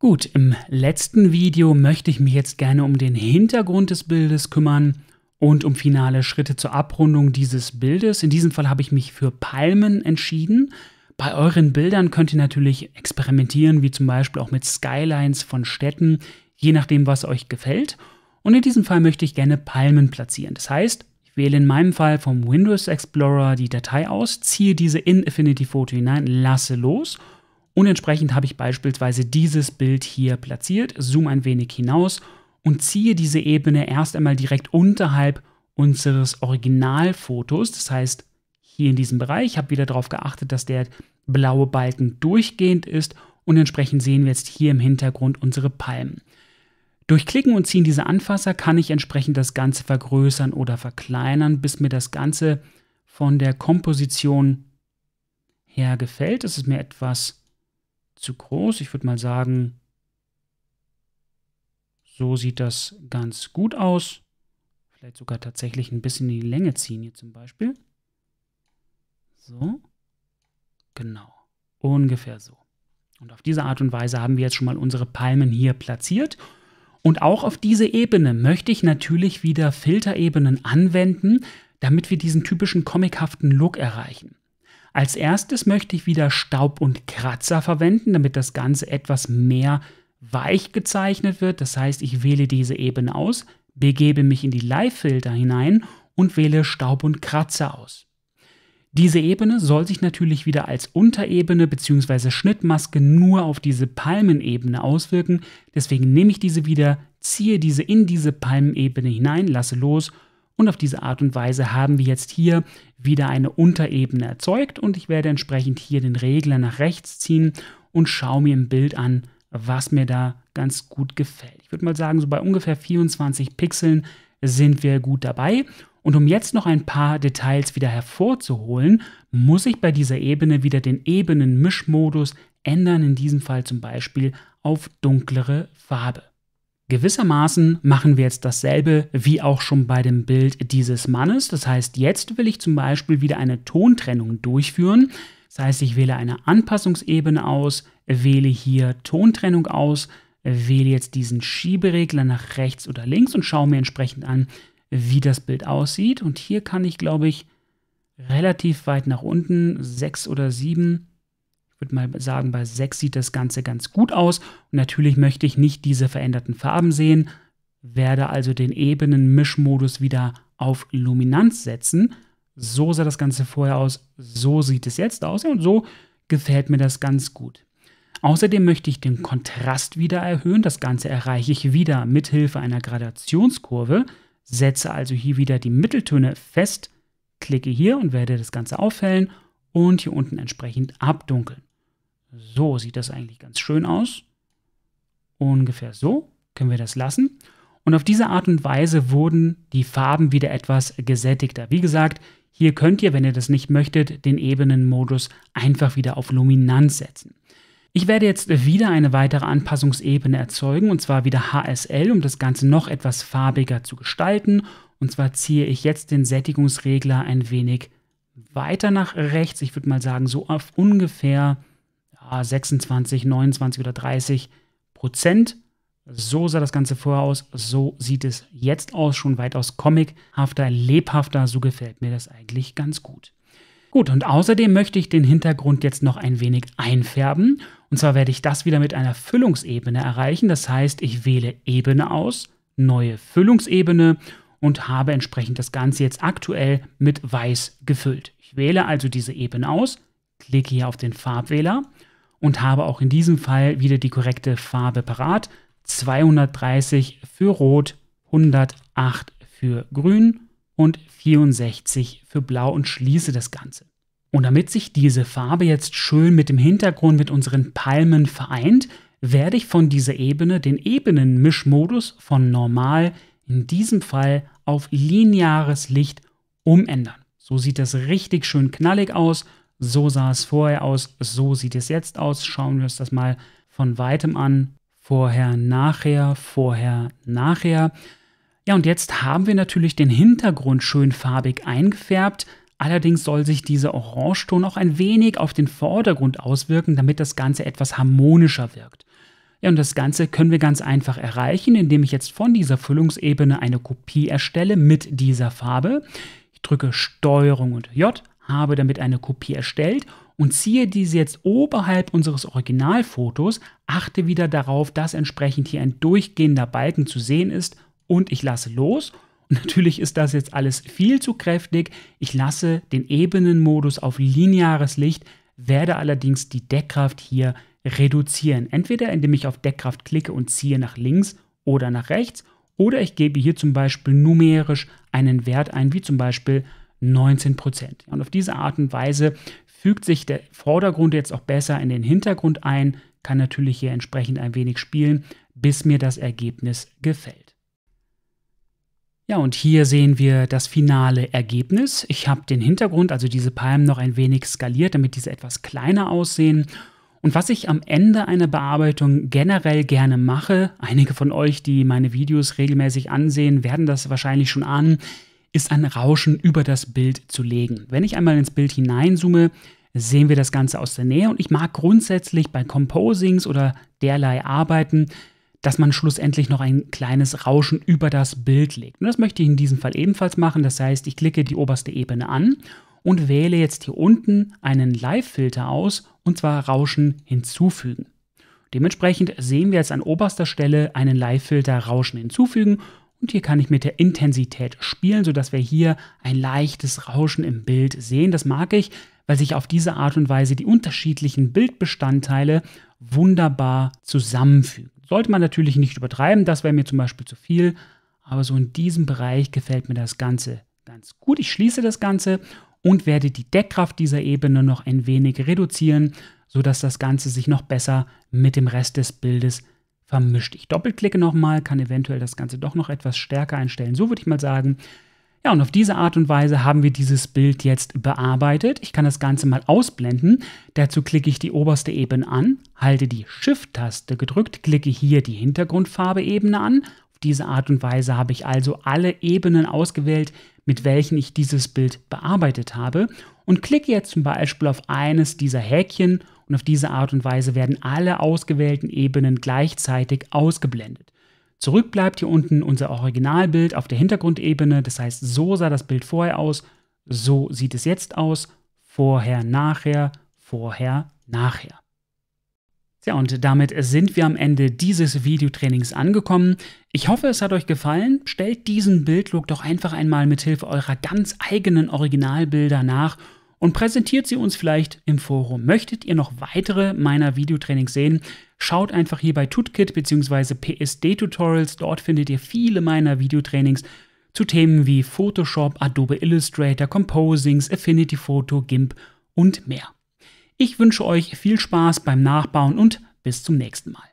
Gut, im letzten Video möchte ich mich jetzt gerne um den Hintergrund des Bildes kümmern und um finale Schritte zur Abrundung dieses Bildes. In diesem Fall habe ich mich für Palmen entschieden. Bei euren Bildern könnt ihr natürlich experimentieren, wie zum Beispiel auch mit Skylines von Städten, je nachdem, was euch gefällt. Und in diesem Fall möchte ich gerne Palmen platzieren. Das heißt, ich wähle in meinem Fall vom Windows Explorer die Datei aus, ziehe diese in Affinity Photo hinein, lasse los und und entsprechend habe ich beispielsweise dieses Bild hier platziert, zoome ein wenig hinaus und ziehe diese Ebene erst einmal direkt unterhalb unseres Originalfotos. Das heißt, hier in diesem Bereich, ich habe wieder darauf geachtet, dass der blaue Balken durchgehend ist und entsprechend sehen wir jetzt hier im Hintergrund unsere Palmen. Durch Klicken und Ziehen dieser Anfasser kann ich entsprechend das Ganze vergrößern oder verkleinern, bis mir das Ganze von der Komposition her gefällt. Das ist mir etwas zu groß. Ich würde mal sagen, so sieht das ganz gut aus. Vielleicht sogar tatsächlich ein bisschen in die Länge ziehen hier zum Beispiel. So, genau, ungefähr so. Und auf diese Art und Weise haben wir jetzt schon mal unsere Palmen hier platziert. Und auch auf diese Ebene möchte ich natürlich wieder Filterebenen anwenden, damit wir diesen typischen comichaften Look erreichen. Als erstes möchte ich wieder Staub und Kratzer verwenden, damit das Ganze etwas mehr weich gezeichnet wird. Das heißt, ich wähle diese Ebene aus, begebe mich in die Live-Filter hinein und wähle Staub und Kratzer aus. Diese Ebene soll sich natürlich wieder als Unterebene bzw. Schnittmaske nur auf diese Palmenebene auswirken. Deswegen nehme ich diese wieder, ziehe diese in diese Palmenebene hinein, lasse los und auf diese Art und Weise haben wir jetzt hier wieder eine Unterebene erzeugt und ich werde entsprechend hier den Regler nach rechts ziehen und schaue mir im Bild an, was mir da ganz gut gefällt. Ich würde mal sagen, so bei ungefähr 24 Pixeln sind wir gut dabei. Und um jetzt noch ein paar Details wieder hervorzuholen, muss ich bei dieser Ebene wieder den Ebenenmischmodus ändern, in diesem Fall zum Beispiel auf dunklere Farbe. Gewissermaßen machen wir jetzt dasselbe wie auch schon bei dem Bild dieses Mannes. Das heißt, jetzt will ich zum Beispiel wieder eine Tontrennung durchführen. Das heißt, ich wähle eine Anpassungsebene aus, wähle hier Tontrennung aus, wähle jetzt diesen Schieberegler nach rechts oder links und schaue mir entsprechend an, wie das Bild aussieht. Und hier kann ich, glaube ich, relativ weit nach unten, sechs oder sieben würde mal sagen, bei 6 sieht das Ganze ganz gut aus. Und natürlich möchte ich nicht diese veränderten Farben sehen, werde also den Ebenen-Mischmodus wieder auf Luminanz setzen. So sah das Ganze vorher aus, so sieht es jetzt aus und so gefällt mir das ganz gut. Außerdem möchte ich den Kontrast wieder erhöhen. Das Ganze erreiche ich wieder mithilfe einer Gradationskurve, setze also hier wieder die Mitteltöne fest, klicke hier und werde das Ganze aufhellen und hier unten entsprechend abdunkeln. So sieht das eigentlich ganz schön aus. Ungefähr so können wir das lassen. Und auf diese Art und Weise wurden die Farben wieder etwas gesättigter. Wie gesagt, hier könnt ihr, wenn ihr das nicht möchtet, den Ebenenmodus einfach wieder auf Luminanz setzen. Ich werde jetzt wieder eine weitere Anpassungsebene erzeugen, und zwar wieder HSL, um das Ganze noch etwas farbiger zu gestalten. Und zwar ziehe ich jetzt den Sättigungsregler ein wenig weiter nach rechts. Ich würde mal sagen, so auf ungefähr 26, 29 oder 30 Prozent. So sah das Ganze vorher aus, so sieht es jetzt aus, schon weitaus comichafter, lebhafter, so gefällt mir das eigentlich ganz gut. Gut, und außerdem möchte ich den Hintergrund jetzt noch ein wenig einfärben. Und zwar werde ich das wieder mit einer Füllungsebene erreichen. Das heißt, ich wähle Ebene aus, neue Füllungsebene und habe entsprechend das Ganze jetzt aktuell mit weiß gefüllt. Ich wähle also diese Ebene aus, klicke hier auf den Farbwähler und habe auch in diesem Fall wieder die korrekte Farbe parat. 230 für Rot, 108 für Grün und 64 für Blau und schließe das Ganze. Und damit sich diese Farbe jetzt schön mit dem Hintergrund mit unseren Palmen vereint, werde ich von dieser Ebene den Ebenenmischmodus von normal in diesem Fall auf lineares Licht umändern. So sieht das richtig schön knallig aus so sah es vorher aus, so sieht es jetzt aus. Schauen wir uns das mal von weitem an. Vorher, nachher, vorher, nachher. Ja, und jetzt haben wir natürlich den Hintergrund schön farbig eingefärbt. Allerdings soll sich dieser Orangeton auch ein wenig auf den Vordergrund auswirken, damit das Ganze etwas harmonischer wirkt. Ja, und das Ganze können wir ganz einfach erreichen, indem ich jetzt von dieser Füllungsebene eine Kopie erstelle mit dieser Farbe. Ich drücke STRG und J habe damit eine Kopie erstellt und ziehe diese jetzt oberhalb unseres Originalfotos, achte wieder darauf, dass entsprechend hier ein durchgehender Balken zu sehen ist und ich lasse los. Und natürlich ist das jetzt alles viel zu kräftig. Ich lasse den Ebenenmodus auf lineares Licht, werde allerdings die Deckkraft hier reduzieren. Entweder indem ich auf Deckkraft klicke und ziehe nach links oder nach rechts oder ich gebe hier zum Beispiel numerisch einen Wert ein, wie zum Beispiel 19 Prozent. Und auf diese Art und Weise fügt sich der Vordergrund jetzt auch besser in den Hintergrund ein, kann natürlich hier entsprechend ein wenig spielen, bis mir das Ergebnis gefällt. Ja, und hier sehen wir das finale Ergebnis. Ich habe den Hintergrund, also diese Palmen, noch ein wenig skaliert, damit diese etwas kleiner aussehen. Und was ich am Ende einer Bearbeitung generell gerne mache, einige von euch, die meine Videos regelmäßig ansehen, werden das wahrscheinlich schon ahnen, ist ein Rauschen über das Bild zu legen. Wenn ich einmal ins Bild hineinzoome, sehen wir das Ganze aus der Nähe und ich mag grundsätzlich bei Composings oder derlei Arbeiten, dass man schlussendlich noch ein kleines Rauschen über das Bild legt. Und das möchte ich in diesem Fall ebenfalls machen. Das heißt, ich klicke die oberste Ebene an und wähle jetzt hier unten einen Live-Filter aus und zwar Rauschen hinzufügen. Dementsprechend sehen wir jetzt an oberster Stelle einen Live-Filter Rauschen hinzufügen und hier kann ich mit der Intensität spielen, sodass wir hier ein leichtes Rauschen im Bild sehen. Das mag ich, weil sich auf diese Art und Weise die unterschiedlichen Bildbestandteile wunderbar zusammenfügen. Sollte man natürlich nicht übertreiben, das wäre mir zum Beispiel zu viel, aber so in diesem Bereich gefällt mir das Ganze ganz gut. Ich schließe das Ganze und werde die Deckkraft dieser Ebene noch ein wenig reduzieren, sodass das Ganze sich noch besser mit dem Rest des Bildes vermischt. Ich doppelklicke nochmal, kann eventuell das Ganze doch noch etwas stärker einstellen. So würde ich mal sagen. Ja, und auf diese Art und Weise haben wir dieses Bild jetzt bearbeitet. Ich kann das Ganze mal ausblenden. Dazu klicke ich die oberste Ebene an, halte die Shift-Taste gedrückt, klicke hier die Hintergrundfarbe-Ebene an. Auf diese Art und Weise habe ich also alle Ebenen ausgewählt, mit welchen ich dieses Bild bearbeitet habe und klicke jetzt zum Beispiel auf eines dieser Häkchen und auf diese Art und Weise werden alle ausgewählten Ebenen gleichzeitig ausgeblendet. Zurück bleibt hier unten unser Originalbild auf der Hintergrundebene, das heißt, so sah das Bild vorher aus, so sieht es jetzt aus, vorher, nachher, vorher, nachher. Tja, und damit sind wir am Ende dieses Videotrainings angekommen. Ich hoffe, es hat euch gefallen. Stellt diesen Bildlook doch einfach einmal mit Hilfe eurer ganz eigenen Originalbilder nach und präsentiert sie uns vielleicht im Forum. Möchtet ihr noch weitere meiner Videotrainings sehen? Schaut einfach hier bei Tutkit bzw. PSD Tutorials. Dort findet ihr viele meiner Videotrainings zu Themen wie Photoshop, Adobe Illustrator, Composings, Affinity Photo, GIMP und mehr. Ich wünsche euch viel Spaß beim Nachbauen und bis zum nächsten Mal.